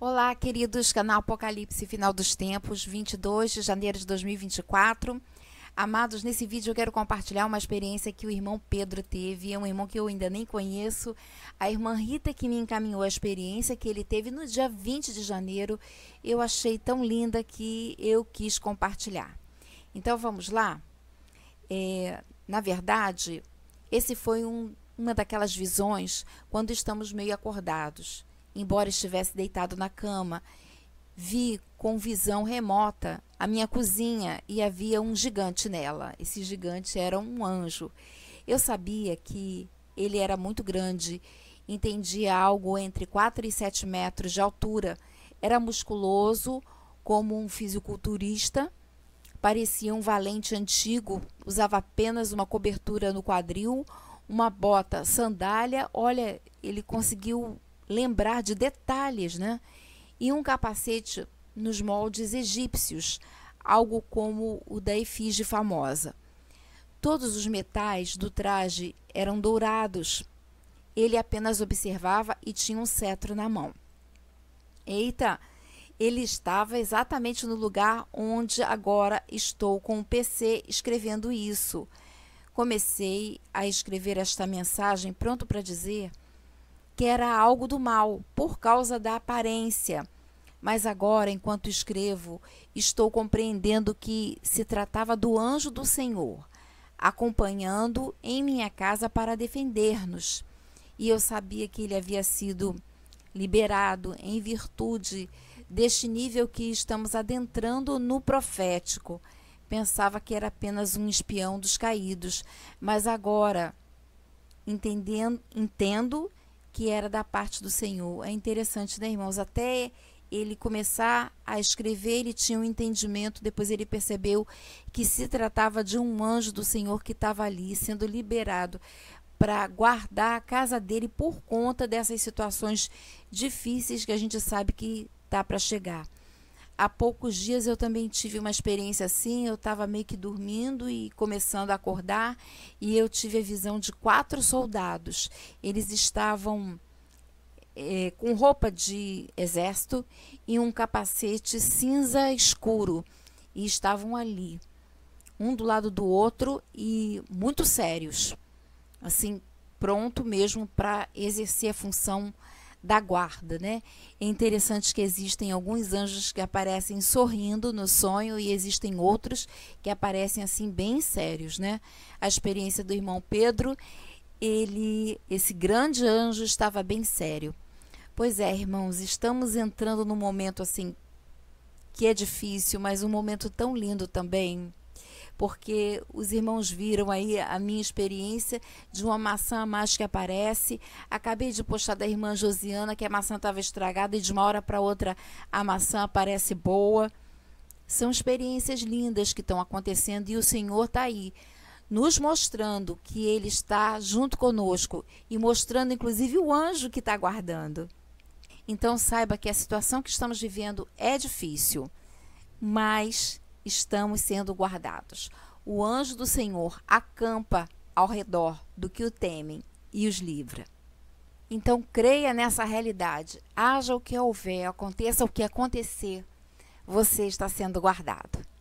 Olá, queridos, canal Apocalipse Final dos Tempos, 22 de janeiro de 2024. Amados, nesse vídeo eu quero compartilhar uma experiência que o irmão Pedro teve, é um irmão que eu ainda nem conheço, a irmã Rita que me encaminhou a experiência que ele teve no dia 20 de janeiro. Eu achei tão linda que eu quis compartilhar. Então vamos lá? É, na verdade, esse foi um, uma daquelas visões quando estamos meio acordados embora estivesse deitado na cama. Vi com visão remota a minha cozinha e havia um gigante nela. Esse gigante era um anjo. Eu sabia que ele era muito grande, entendia algo entre 4 e 7 metros de altura. Era musculoso, como um fisiculturista, parecia um valente antigo, usava apenas uma cobertura no quadril, uma bota, sandália. Olha, ele conseguiu lembrar de detalhes, né? E um capacete nos moldes egípcios, algo como o da efígie famosa. Todos os metais do traje eram dourados. Ele apenas observava e tinha um cetro na mão. Eita, ele estava exatamente no lugar onde agora estou com o PC escrevendo isso. Comecei a escrever esta mensagem pronto para dizer que era algo do mal, por causa da aparência. Mas agora, enquanto escrevo, estou compreendendo que se tratava do anjo do Senhor, acompanhando em minha casa para defender-nos. E eu sabia que ele havia sido liberado em virtude deste nível que estamos adentrando no profético. Pensava que era apenas um espião dos caídos, mas agora entendendo, entendo que era da parte do Senhor. É interessante, né, irmãos? Até ele começar a escrever, ele tinha um entendimento, depois ele percebeu que se tratava de um anjo do Senhor que estava ali sendo liberado para guardar a casa dele por conta dessas situações difíceis que a gente sabe que está para chegar há poucos dias eu também tive uma experiência assim. Eu estava meio que dormindo e começando a acordar, e eu tive a visão de quatro soldados. Eles estavam é, com roupa de exército e um capacete cinza escuro, e estavam ali, um do lado do outro e muito sérios, assim, pronto mesmo para exercer a função da guarda, né? É interessante que existem alguns anjos que aparecem sorrindo no sonho e existem outros que aparecem assim bem sérios, né? A experiência do irmão Pedro, ele, esse grande anjo estava bem sério. Pois é, irmãos, estamos entrando num momento assim que é difícil, mas um momento tão lindo também porque os irmãos viram aí a minha experiência de uma maçã a mais que aparece. Acabei de postar da irmã Josiana que a maçã estava estragada e de uma hora para outra a maçã aparece boa. São experiências lindas que estão acontecendo e o Senhor está aí nos mostrando que Ele está junto conosco e mostrando, inclusive, o anjo que está guardando. Então, saiba que a situação que estamos vivendo é difícil, mas estamos sendo guardados. O anjo do Senhor acampa ao redor do que o temem e os livra. Então creia nessa realidade. Haja o que houver, aconteça o que acontecer, você está sendo guardado.